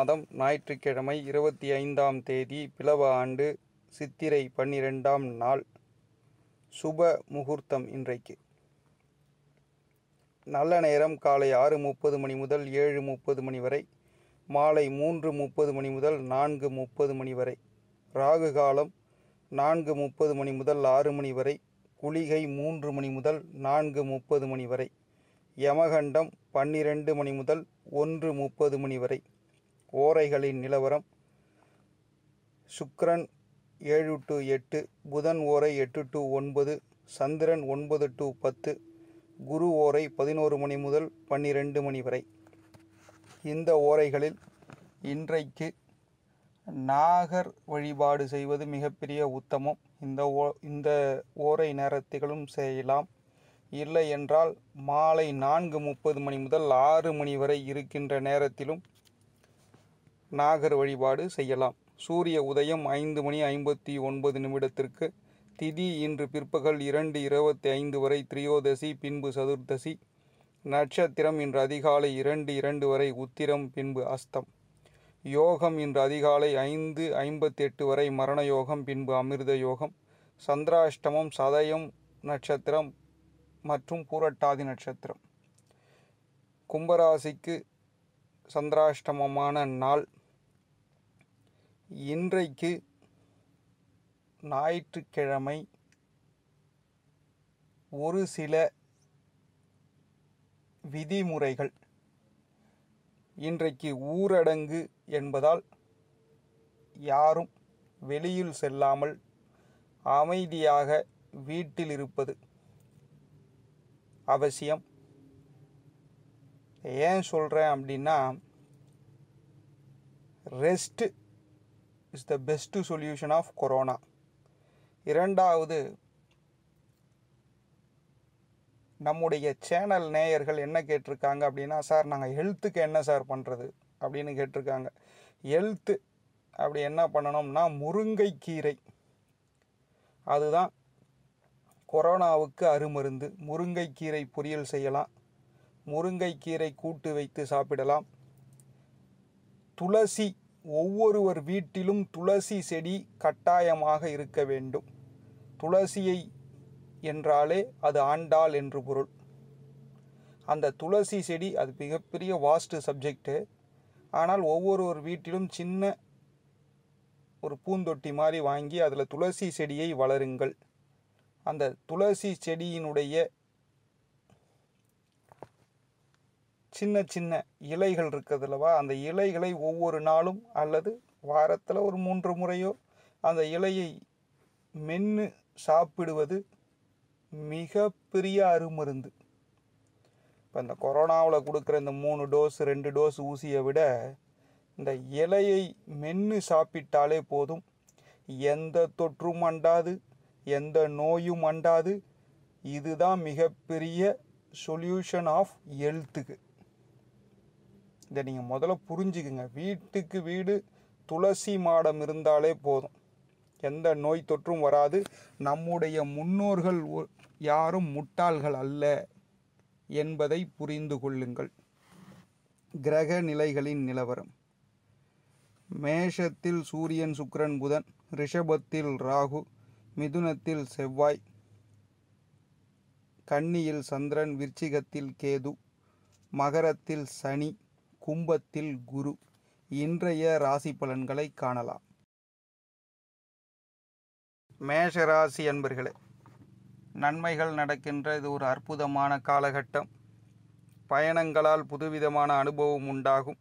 மாதம் ஞாயிற்றுக்கிழமை இருபத்தி ஐந்தாம் தேதி பிளவ ஆண்டு சித்திரை பன்னிரெண்டாம் நாள் சுப முகூர்த்தம் இன்றைக்கு நல்ல நேரம் காலை ஆறு முப்பது மணி முதல் ஏழு முப்பது மணி வரை மாலை மூன்று முப்பது மணி முதல் நான்கு முப்பது மணி வரை ராகு காலம் நான்கு முப்பது மணி முதல் ஆறு மணி வரை குளிகை மூன்று மணி முதல் நான்கு முப்பது மணி வரை யமகண்டம் பன்னிரண்டு மணி முதல் ஒன்று முப்பது மணி வரை ஓரைகளின் நிலவரம் சுக்ரன் ஏழு டு எட்டு புதன் ஓரை எட்டு டு ஒன்பது சந்திரன் ஒன்பது டு பத்து குரு ஓரை பதினோரு மணி முதல் பன்னிரெண்டு மணி வரை இந்த ஓரைகளில் இன்றைக்கு நாகர் வழிபாடு செய்வது மிகப்பெரிய உத்தமம் இந்த ஓ இந்த ஓரை நேரத்திலும் செய்யலாம் இல்லை என்றால் மாலை நான்கு முப்பது மணி முதல் ஆறு மணி வரை இருக்கின்ற நேரத்திலும் நாகர் வழிபாடு செய்யலாம் சூரிய உதயம் ஐந்து மணி ஐம்பத்தி ஒன்பது நிமிடத்திற்கு திதி இன்று பிற்பகல் இரண்டு இருபத்தி ஐந்து வரை திரியோதசி பின்பு சதுர்தசி நட்சத்திரம் இன்று அதிகாலை இரண்டு இரண்டு வரை உத்திரம் பின்பு அஸ்தம் யோகம் இன்று அதிகாலை ஐந்து ஐம்பத்தி எட்டு வரை மரண யோகம் பின்பு அமிர்த யோகம் சந்திராஷ்டமம் சதயம் நட்சத்திரம் மற்றும் பூரட்டாதி நட்சத்திரம் கும்பராசிக்கு சந்திராஷ்டமமான நாள் இன்றைக்கு ஞாயிற்றுக்கிழமை ஒரு சில விதிமுறைகள் இன்றைக்கு ஊரடங்கு என்பதால் யாரும் வெளியில் செல்லாமல் அமைதியாக வீட்டில் இருப்பது அவசியம் ஏன் சொல்கிறேன் அப்படின்னா rest is the best solution of corona இரண்டாவது நம்முடைய சேனல் நேயர்கள் என்ன கேட்டிருக்காங்க அப்படின்னா சார் நாங்கள் ஹெல்த்துக்கு என்ன சார் பண்ணுறது அப்படின்னு கேட்டிருக்காங்க ஹெல்த்து அப்படி என்ன பண்ணணும்னா முருங்கைக்கீரை அதுதான் கொரோனாவுக்கு அருமருந்து முருங்கைக்கீரை பொரியல் செய்யலாம் முருங்கைக்கீரை கூட்டு வைத்து சாப்பிடலாம் துளசி ஒவ்வொருவர் வீட்டிலும் துளசி செடி கட்டாயமாக இருக்க வேண்டும் துளசியை என்றாலே அது ஆண்டாள் என்று பொருள் அந்த துளசி செடி அது மிகப்பெரிய வாஸ்ட் சப்ஜெக்டு ஆனால் ஒவ்வொருவர் வீட்டிலும் சின்ன ஒரு பூந்தொட்டி மாதிரி வாங்கி அதில் துளசி செடியை வளருங்கள் அந்த துளசி செடியினுடைய சின்ன சின்ன இலைகள் இருக்குதுல்லவா அந்த இலைகளை ஒவ்வொரு நாளும் அல்லது வாரத்தில் ஒரு மூன்று முறையோ அந்த இலையை மென்று சாப்பிடுவது மிக பெரிய அருமருந்து இப்போ இந்த கொரோனாவில் கொடுக்குற இந்த மூணு டோஸ் ரெண்டு டோஸ் ஊசியை விட இந்த இலையை மென்று சாப்பிட்டாலே போதும் எந்த தொற்றும் அண்டாது எந்த நோயும் அண்டாது இதுதான் மிகப்பெரிய சொல்யூஷன் ஆஃப் ஹெல்த்துக்கு இதை நீங்கள் முதல்ல புரிஞ்சுக்குங்க வீட்டுக்கு வீடு துளசி மாடம் இருந்தாலே போதும் எந்த நோய் தொற்றும் வராது நம்முடைய முன்னோர்கள் யாரும் முட்டாள்கள் அல்ல என்பதை புரிந்து கொள்ளுங்கள் கிரக நிலைகளின் நிலவரம் மேஷத்தில் சூரியன் சுக்கரன் புதன் ரிஷபத்தில் ராகு மிதுனத்தில் செவ்வாய் கன்னியில் சந்திரன் விருச்சிகத்தில் கேது மகரத்தில் சனி கும்பத்தில் குரு இன்றைய ராசி பலன்களை காணலாம் மேஷராசி அன்பர்களே நன்மைகள் நடக்கின்ற இது ஒரு அற்புதமான காலகட்டம் பயணங்களால் புதுவிதமான அனுபவம் உண்டாகும்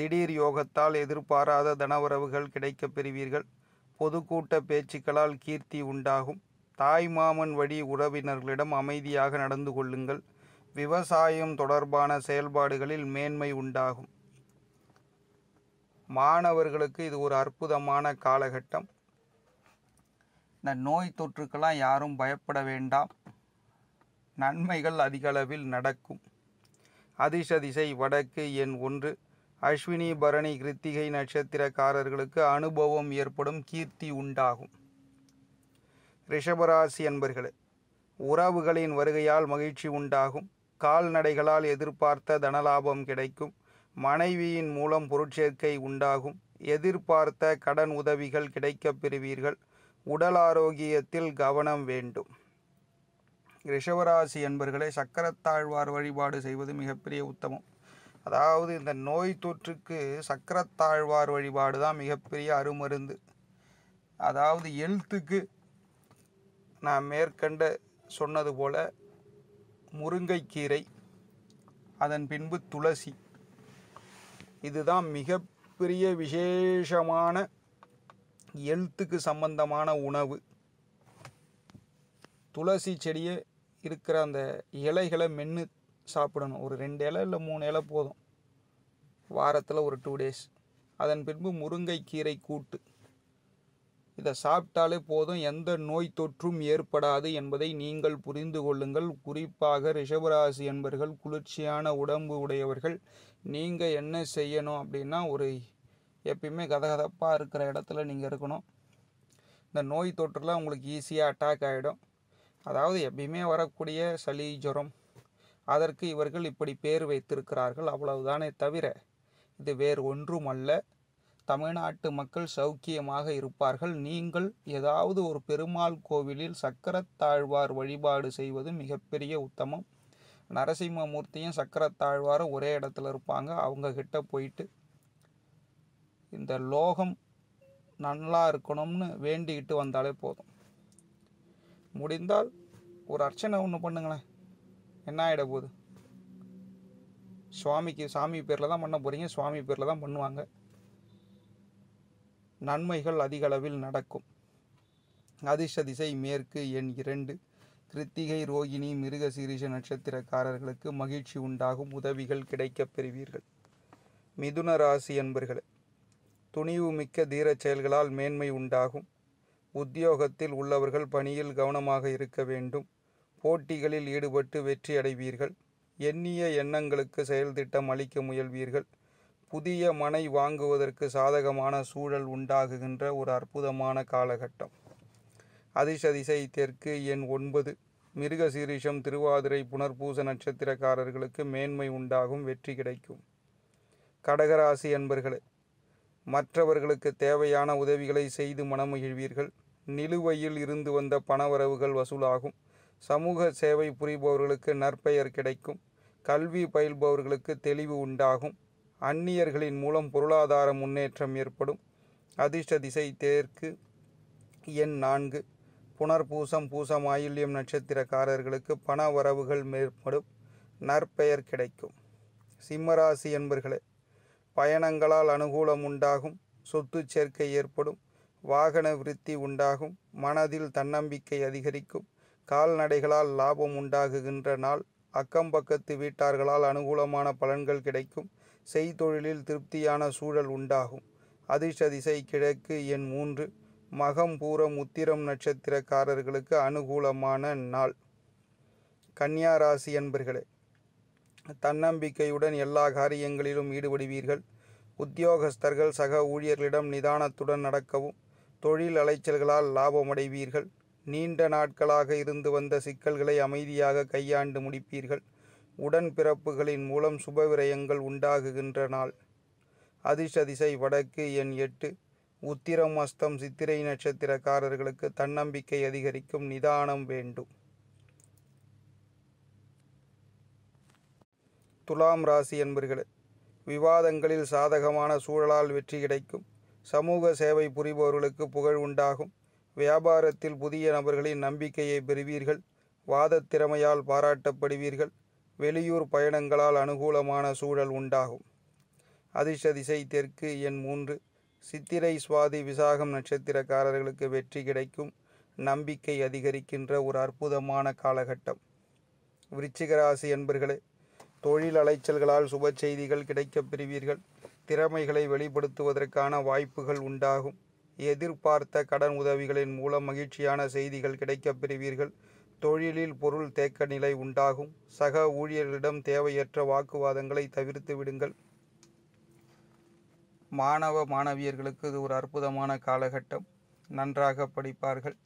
திடீர் யோகத்தால் எதிர்பாராத தனவரவுகள் கிடைக்கப் பெறுவீர்கள் பொதுக்கூட்ட பேச்சுக்களால் கீர்த்தி உண்டாகும் தாய் மாமன் வழி உறவினர்களிடம் அமைதியாக நடந்து கொள்ளுங்கள் விவசாயம் தொடர்பான செயல்பாடுகளில் மேன்மை உண்டாகும் மாணவர்களுக்கு இது ஒரு அற்புதமான காலகட்டம் இந்த நோய் தொற்றுக்கெல்லாம் யாரும் பயப்பட வேண்டாம் நன்மைகள் அதிகளவில் நடக்கும் அதிசதிசை வடக்கு எண் ஒன்று அஸ்வினி பரணி கிருத்திகை நட்சத்திரக்காரர்களுக்கு அனுபவம் ஏற்படும் கீர்த்தி உண்டாகும் ரிஷபராசி என்பர்களே உறவுகளின் வருகையால் மகிழ்ச்சி உண்டாகும் கால்நடைகளால் எதிர்பார்த்த தனலாபம் கிடைக்கும் மனைவியின் மூலம் பொருட்சேர்க்கை உண்டாகும் எதிர்பார்த்த கடன் உதவிகள் கிடைக்கப் பெறுவீர்கள் உடல் ஆரோக்கியத்தில் கவனம் வேண்டும் ரிஷவராசி என்பர்களை சக்கரத்தாழ்வார் வழிபாடு செய்வது மிகப்பெரிய உத்தமம் அதாவது இந்த நோய் தொற்றுக்கு சக்கரத்தாழ்வார் வழிபாடு தான் மிகப்பெரிய அருமருந்து அதாவது எழுத்துக்கு நான் மேற்கண்ட சொன்னது போல் முருங்கைக்கீரை அதன் பின்பு துளசி இதுதான் மிகப்பெரிய விசேஷமான எழுத்துக்கு சம்பந்தமான உணவு துளசி செடியை இருக்கிற அந்த இலைகளை மென்று சாப்பிடணும் ஒரு ரெண்டு இலை இல்லை மூணு இலை போதும் வாரத்தில் ஒரு டூ டேஸ் அதன் பின்பு முருங்கைக்கீரை கூட்டு இதை சாப்பிட்டாலே போதும் எந்த நோய் தொற்றும் ஏற்படாது என்பதை நீங்கள் புரிந்து கொள்ளுங்கள் குறிப்பாக ரிஷபராசி என்பர்கள் குளிர்ச்சியான உடம்பு உடையவர்கள் நீங்கள் என்ன செய்யணும் அப்படின்னா ஒரு எப்பயுமே கதகதப்பாக இருக்கிற இடத்துல நீங்கள் இருக்கணும் இந்த நோய் தொற்றுலாம் உங்களுக்கு ஈஸியாக அட்டாக் ஆகிடும் அதாவது எப்பயுமே வரக்கூடிய சளி ஜுரம் அதற்கு இவர்கள் இப்படி பேர் வைத்திருக்கிறார்கள் அவ்வளவுதானே தவிர இது வேறு ஒன்றும் அல்ல தமிழ்நாட்டு மக்கள் சௌக்கியமாக இருப்பார்கள் நீங்கள் ஏதாவது ஒரு பெருமாள் கோவிலில் சக்கரத்தாழ்வார் வழிபாடு செய்வது மிகப்பெரிய உத்தமம் நரசிம்மமூர்த்தியும் சக்கரத்தாழ்வாரும் ஒரே இடத்துல இருப்பாங்க அவங்க கிட்ட போயிட்டு இந்த லோகம் நல்லா இருக்கணும்னு வேண்டிக்கிட்டு வந்தாலே போதும் முடிந்தால் ஒரு அர்ச்சனை ஒன்று பண்ணுங்களேன் என்ன ஆகிட போகுது சுவாமிக்கு சாமி பேரில் தான் பண்ண போகிறீங்க சுவாமி பேரில் தான் பண்ணுவாங்க நன்மைகள் அதிகளவில் நடக்கும் அதிர்ஷதிசை மேற்கு எண் இரண்டு கிருத்திகை ரோகிணி மிருக சீரிஷ நட்சத்திரக்காரர்களுக்கு மகிழ்ச்சி உண்டாகும் உதவிகள் கிடைக்கப் பெறுவீர்கள் மிதுன ராசி என்பர்களே துணிவு மிக்க தீரச் செயல்களால் மேன்மை உண்டாகும் உத்தியோகத்தில் உள்ளவர்கள் பணியில் கவனமாக இருக்க வேண்டும் போட்டிகளில் ஈடுபட்டு வெற்றி அடைவீர்கள் எண்ணிய எண்ணங்களுக்கு செயல்திட்டம் அளிக்க முயல்வீர்கள் புதிய மனை வாங்குவதற்கு சாதகமான சூழல் உண்டாகுகின்ற ஒரு அற்புதமான காலகட்டம் அதிசதிசை தெற்கு எண் ஒன்பது மிருகசீரிஷம் திருவாதிரை புனர்பூச நட்சத்திரக்காரர்களுக்கு மேன்மை உண்டாகும் வெற்றி கிடைக்கும் கடகராசி அன்பர்களே மற்றவர்களுக்கு தேவையான உதவிகளை செய்து மனமகிழ்வீர்கள் நிலுவையில் இருந்து வந்த பணவரவுகள் வசூலாகும் சமூக சேவை புரிபவர்களுக்கு நற்பெயர் கிடைக்கும் கல்வி பயில்பவர்களுக்கு தெளிவு உண்டாகும் அந்நியர்களின் மூலம் பொருளாதார முன்னேற்றம் ஏற்படும் அதிர்ஷ்ட திசை தேற்கு எண் நான்கு புனர்பூசம் பூசம் ஆயுள்யம் நட்சத்திரக்காரர்களுக்கு பண வரவுகள் மேற்படும் நற்பெயர் கிடைக்கும் சிம்மராசி என்பர்களே பயணங்களால் அனுகூலம் உண்டாகும் சொத்து சேர்க்கை ஏற்படும் வாகன விருத்தி உண்டாகும் மனதில் தன்னம்பிக்கை அதிகரிக்கும் கால்நடைகளால் லாபம் உண்டாகுகின்ற நாள் அக்கம்பக்கத்து வீட்டார்களால் அனுகூலமான பலன்கள் கிடைக்கும் செய்தொழிலில் திருப்தியான சூழல் உண்டாகும் அதிர்ஷ்ட திசை கிழக்கு என் மூன்று மகம் பூரம் உத்திரம் நட்சத்திரக்காரர்களுக்கு அனுகூலமான நாள் கன்னியா ராசி என்பர்களே தன்னம்பிக்கையுடன் எல்லா காரியங்களிலும் ஈடுபடுவீர்கள் உத்தியோகஸ்தர்கள் சக ஊழியர்களிடம் நிதானத்துடன் நடக்கவும் தொழில் அலைச்சல்களால் லாபமடைவீர்கள் நீண்ட நாட்களாக இருந்து வந்த சிக்கல்களை அமைதியாக கையாண்டு முடிப்பீர்கள் உடன்பிறப்புகளின் மூலம் சுபவிரயங்கள் உண்டாகுகின்ற நாள் அதிசதிசை வடக்கு எண் எட்டு உத்திரம் அஸ்தம் சித்திரை நட்சத்திரக்காரர்களுக்கு தன்னம்பிக்கை அதிகரிக்கும் நிதானம் வேண்டும் துலாம் ராசி என்பர்களே விவாதங்களில் சாதகமான சூழலால் வெற்றி கிடைக்கும் சமூக சேவை புரிபவர்களுக்கு புகழ் உண்டாகும் வியாபாரத்தில் புதிய நபர்களின் நம்பிக்கையை பெறுவீர்கள் வாதத் திறமையால் பாராட்டப்படுவீர்கள் வெளியூர் பயணங்களால் அனுகூலமான சூழல் உண்டாகும் அதிர்ஷதிசை தெற்கு என் மூன்று சித்திரை சுவாதி விசாகம் நட்சத்திரக்காரர்களுக்கு வெற்றி கிடைக்கும் நம்பிக்கை அதிகரிக்கின்ற ஒரு அற்புதமான காலகட்டம் விருச்சிகராசி என்பர்களே தொழில் அலைச்சல்களால் சுப செய்திகள் கிடைக்கப் பெறுவீர்கள் திறமைகளை வெளிப்படுத்துவதற்கான வாய்ப்புகள் உண்டாகும் எதிர்பார்த்த கடன் உதவிகளின் மூலம் மகிழ்ச்சியான செய்திகள் கிடைக்கப் பெறுவீர்கள் தொழிலில் பொருள் தேக்க நிலை உண்டாகும் சக ஊழியர்களிடம் தேவையற்ற வாக்குவாதங்களை தவிர்த்து விடுங்கள் மாணவ மாணவியர்களுக்கு இது ஒரு அற்புதமான காலகட்டம் நன்றாக படிப்பார்கள்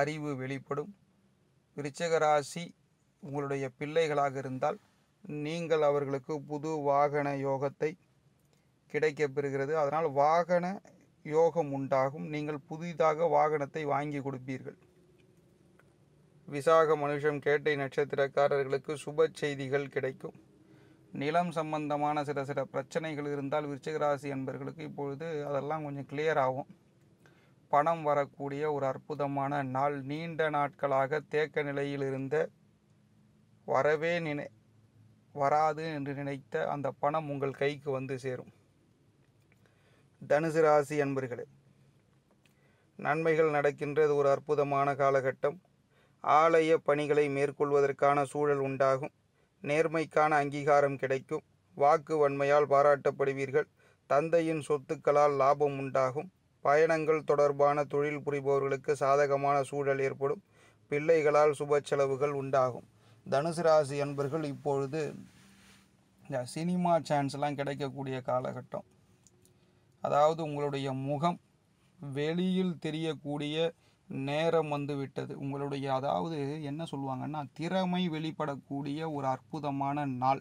அறிவு வெளிப்படும் விருச்சகராசி உங்களுடைய பிள்ளைகளாக இருந்தால் நீங்கள் அவர்களுக்கு புது வாகன யோகத்தை கிடைக்கப்பெறுகிறது அதனால் வாகன யோகம் உண்டாகும் நீங்கள் புதிதாக வாகனத்தை வாங்கி கொடுப்பீர்கள் விசாக மனுஷம் கேட்டை நட்சத்திரக்காரர்களுக்கு சுப செய்திகள் கிடைக்கும் நிலம் சம்பந்தமான சில சில பிரச்சனைகள் இருந்தால் விருச்சிகராசி என்பர்களுக்கு இப்பொழுது அதெல்லாம் கொஞ்சம் கிளியர் ஆகும் பணம் வரக்கூடிய ஒரு அற்புதமான நாள் நீண்ட நாட்களாக தேக்க நிலையில் இருந்த வரவே நினை வராது என்று நினைத்த அந்த பணம் உங்கள் கைக்கு வந்து சேரும் தனுசு ராசி அன்பர்களே நன்மைகள் நடக்கின்றது ஒரு அற்புதமான காலகட்டம் ஆலய பணிகளை மேற்கொள்வதற்கான சூழல் உண்டாகும் நேர்மைக்கான அங்கீகாரம் கிடைக்கும் வாக்கு வன்மையால் பாராட்டப்படுவீர்கள் தந்தையின் சொத்துக்களால் லாபம் உண்டாகும் பயணங்கள் தொடர்பான தொழில் புரிபவர்களுக்கு சாதகமான சூழல் ஏற்படும் பிள்ளைகளால் சுப செலவுகள் உண்டாகும் தனுசு ராசி என்பர்கள் இப்பொழுது இந்த சினிமா சான்ஸ்லாம் கிடைக்கக்கூடிய காலகட்டம் அதாவது உங்களுடைய முகம் வெளியில் தெரியக்கூடிய நேரம் வந்துவிட்டது உங்களுடைய அதாவது என்ன சொல்லுவாங்கன்னா திறமை வெளிப்படக்கூடிய ஒரு அற்புதமான நாள்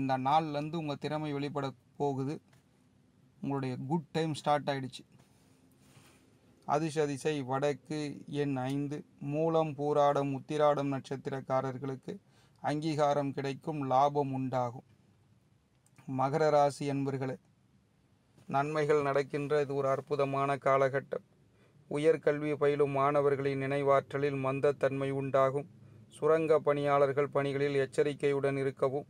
இந்த நாள்லேருந்து உங்கள் திறமை வெளிப்பட போகுது உங்களுடைய குட் டைம் ஸ்டார்ட் ஆகிடுச்சு அதிசதிசை வடக்கு எண் ஐந்து மூலம் பூராடம் உத்திராடம் நட்சத்திரக்காரர்களுக்கு அங்கீகாரம் கிடைக்கும் லாபம் உண்டாகும் மகர ராசி என்பர்களே நன்மைகள் நடக்கின்ற இது ஒரு அற்புதமான காலகட்டம் உயர்கல்வி பயிலும் மாணவர்களின் நினைவாற்றலில் மந்தத்தன்மை உண்டாகும் சுரங்க பணியாளர்கள் பணிகளில் எச்சரிக்கையுடன் இருக்கவும்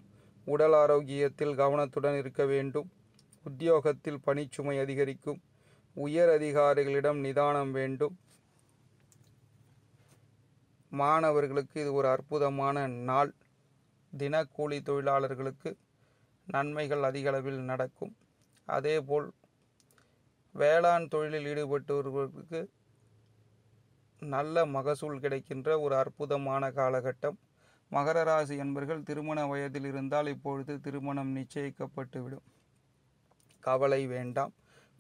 உடல் ஆரோக்கியத்தில் கவனத்துடன் இருக்க வேண்டும் உத்தியோகத்தில் பணிச்சுமை அதிகரிக்கும் உயர் அதிகாரிகளிடம் நிதானம் வேண்டும் மாணவர்களுக்கு இது ஒரு அற்புதமான நாள் தினக்கூலி தொழிலாளர்களுக்கு நன்மைகள் அதிகளவில் நடக்கும் அதேபோல் வேளாண் தொழிலில் ஈடுபட்டவர்களுக்கு நல்ல மகசூல் கிடைக்கின்ற ஒரு அற்புதமான காலகட்டம் மகர ராசி என்பர்கள் திருமண வயதில் இருந்தால் இப்பொழுது திருமணம் நிச்சயிக்கப்பட்டுவிடும் கவலை வேண்டாம்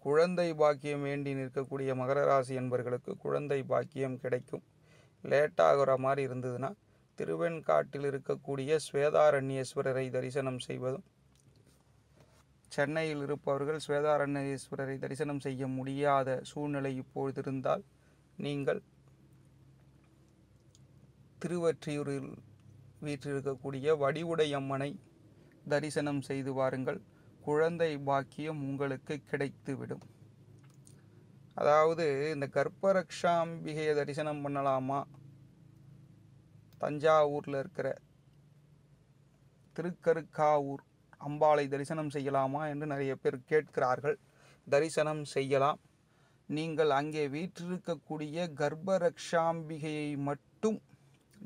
குழந்தை பாக்கியம் வேண்டி நிற்கக்கூடிய மகர ராசி என்பர்களுக்கு குழந்தை பாக்கியம் கிடைக்கும் லேட்டாகிற மாதிரி இருந்ததுன்னா திருவெண்காட்டில் இருக்கக்கூடிய ஸ்வேதாரண்யேஸ்வரரை தரிசனம் செய்வதும் சென்னையில் இருப்பவர்கள் ஸ்வேதாரண்யேஸ்வரரை தரிசனம் செய்ய முடியாத சூழ்நிலை இப்பொழுது இருந்தால் நீங்கள் திருவற்றியூரில் வீற்றிருக்கக்கூடிய வடிவுடையம்மனை தரிசனம் செய்து வாருங்கள் குழந்தை பாக்கியம் உங்களுக்கு கிடைத்துவிடும் அதாவது இந்த கர்ப்பரக்ஷாம்பிகையை தரிசனம் பண்ணலாமா தஞ்சாவூரில் இருக்கிற திருக்கருக்காவூர் அம்பாளை தரிசனம் செய்யலாமா என்று நிறைய பேர் கேட்கிறார்கள் தரிசனம் செய்யலாம் நீங்கள் அங்கே வீற்றிருக்கக்கூடிய கர்ப்பரக்ஷாம்பிகையை மட்டும்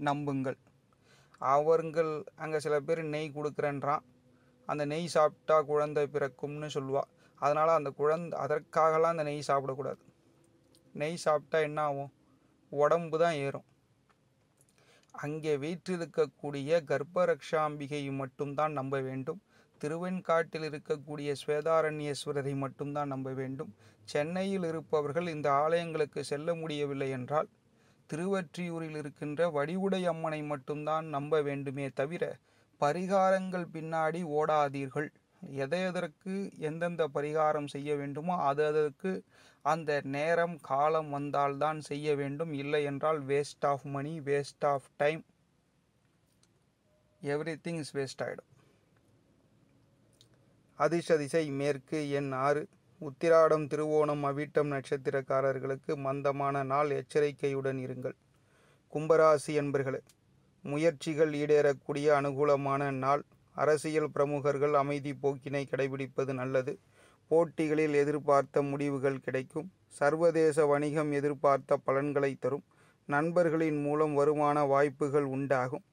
நம்புங்கள் அவர்கள் அங்கே சில பேர் நெய் கொடுக்குறேன்றான் அந்த நெய் சாப்பிட்டா குழந்தை பிறக்கும்னு சொல்லுவாள் அதனால் அந்த குழந்தை அதற்காகலாம் அந்த நெய் சாப்பிடக்கூடாது நெய் சாப்பிட்டா என்ன ஆகும் உடம்பு தான் ஏறும் அங்கே வீற்றிருக்கக்கூடிய கர்ப்பரக்ஷாம்பிகையை மட்டும்தான் நம்ப வேண்டும் திருவெண்காட்டில் இருக்கக்கூடிய ஸ்வேதாரண்யேஸ்வரரை மட்டும்தான் நம்ப வேண்டும் சென்னையில் இருப்பவர்கள் இந்த ஆலயங்களுக்கு செல்ல முடியவில்லை என்றால் திருவற்றியூரில் இருக்கின்ற வடிவுடை அம்மனை மட்டும்தான் நம்ப வேண்டுமே தவிர பரிகாரங்கள் பின்னாடி ஓடாதீர்கள் எதை எதற்கு எந்தெந்த பரிகாரம் செய்ய வேண்டுமோ அது அதற்கு அந்த நேரம் காலம் வந்தால்தான் செய்ய வேண்டும் இல்லை என்றால் waste of money waste of time everything is waste ஆகிடும் அதிசதிசை மேற்கு எண் ஆறு உத்திராடம் திருவோணம் அவிட்டம் நட்சத்திரக்காரர்களுக்கு மந்தமான நாள் எச்சரிக்கையுடன் இருங்கள் கும்பராசி என்பர்களே முயற்சிகள் ஈடேறக்கூடிய அனுகூலமான நாள் அரசியல் பிரமுகர்கள் அமைதி போக்கினை கடைபிடிப்பது நல்லது போட்டிகளில் எதிர்பார்த்த முடிவுகள் கிடைக்கும் சர்வதேச வணிகம் எதிர்பார்த்த பலன்களை தரும் நண்பர்களின் மூலம் வருமான வாய்ப்புகள் உண்டாகும்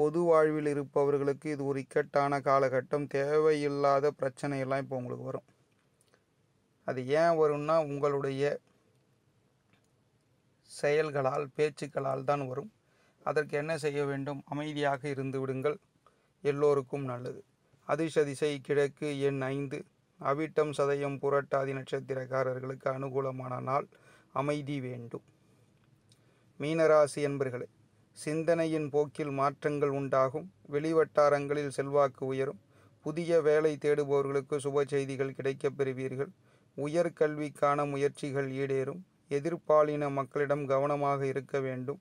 பொது வாழ்வில் இருப்பவர்களுக்கு இது ஒரு இக்கட்டான காலகட்டம் தேவையில்லாத பிரச்சனையெல்லாம் இப்போ உங்களுக்கு வரும் அது ஏன் வரும்னா உங்களுடைய செயல்களால் பேச்சுக்களால் தான் வரும் அதற்கு என்ன செய்ய வேண்டும் அமைதியாக இருந்து விடுங்கள் எல்லோருக்கும் நல்லது அதிர்ஷ திசை கிழக்கு எண் ஐந்து அவிட்டம் சதயம் புரட்டாதி நட்சத்திரக்காரர்களுக்கு அனுகூலமான நாள் அமைதி வேண்டும் மீனராசி என்பர்களே சிந்தனையின் போக்கில் மாற்றங்கள் உண்டாகும் வெளிவட்டாரங்களில் செல்வாக்கு உயரும் புதிய வேலை தேடுபவர்களுக்கு சுப செய்திகள் கிடைக்கப் பெறுவீர்கள் உயர்கல்விக்கான முயற்சிகள் ஈடேறும் எதிர்ப்பாலின மக்களிடம் கவனமாக இருக்க வேண்டும்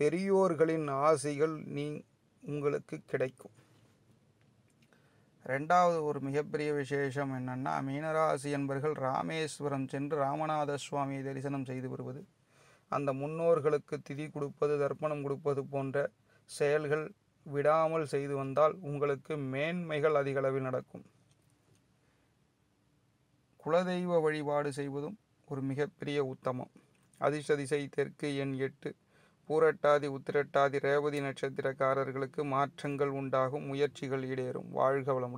பெரியோர்களின் ஆசைகள் நீ உங்களுக்கு கிடைக்கும் ரெண்டாவது ஒரு மிகப்பெரிய விசேஷம் என்னென்னா மீனராசி என்பர்கள் ராமேஸ்வரம் சென்று ராமநாத சுவாமியை தரிசனம் செய்து வருவது அந்த முன்னோர்களுக்கு திதி கொடுப்பது தர்ப்பணம் கொடுப்பது போன்ற செயல்கள் விடாமல் செய்து வந்தால் உங்களுக்கு மேன்மைகள் அதிகளவில் நடக்கும் குலதெய்வ வழிபாடு செய்வதும் ஒரு மிகப்பெரிய உத்தமம் அதிசதிசை தெற்கு எண் எட்டு பூரட்டாதி உத்திரட்டாதி ரேவதி நட்சத்திரக்காரர்களுக்கு மாற்றங்கள் உண்டாகும் முயற்சிகள் ஈடேறும் வாழ்க வளமுடன்